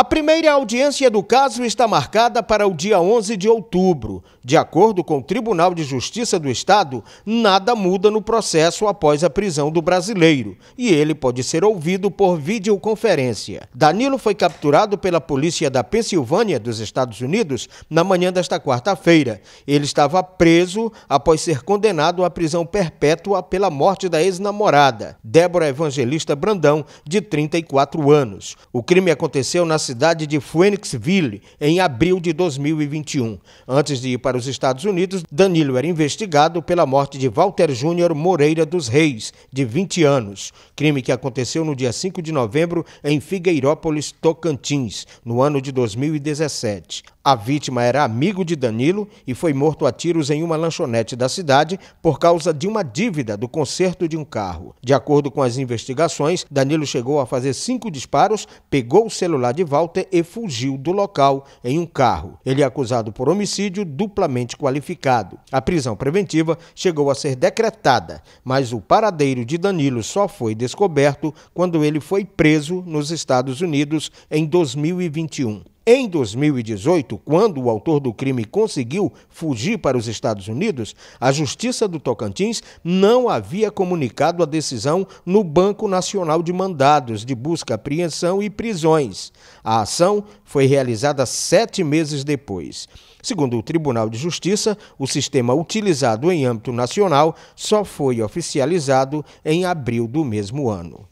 A primeira audiência do caso está marcada para o dia 11 de outubro. De acordo com o Tribunal de Justiça do Estado, nada muda no processo após a prisão do brasileiro e ele pode ser ouvido por videoconferência. Danilo foi capturado pela polícia da Pensilvânia, dos Estados Unidos, na manhã desta quarta-feira. Ele estava preso após ser condenado à prisão perpétua pela morte da ex-namorada, Débora Evangelista Brandão, de 34 anos. O crime aconteceu na cidade de Phoenixville em abril de 2021. Antes de ir para os Estados Unidos, Danilo era investigado pela morte de Walter Júnior Moreira dos Reis, de 20 anos, crime que aconteceu no dia 5 de novembro em Figueirópolis, Tocantins, no ano de 2017. A vítima era amigo de Danilo e foi morto a tiros em uma lanchonete da cidade por causa de uma dívida do conserto de um carro. De acordo com as investigações, Danilo chegou a fazer cinco disparos, pegou o celular de Walter Walter e fugiu do local em um carro. Ele é acusado por homicídio duplamente qualificado. A prisão preventiva chegou a ser decretada, mas o paradeiro de Danilo só foi descoberto quando ele foi preso nos Estados Unidos em 2021. Em 2018, quando o autor do crime conseguiu fugir para os Estados Unidos, a Justiça do Tocantins não havia comunicado a decisão no Banco Nacional de Mandados de Busca, Apreensão e Prisões. A ação foi realizada sete meses depois. Segundo o Tribunal de Justiça, o sistema utilizado em âmbito nacional só foi oficializado em abril do mesmo ano.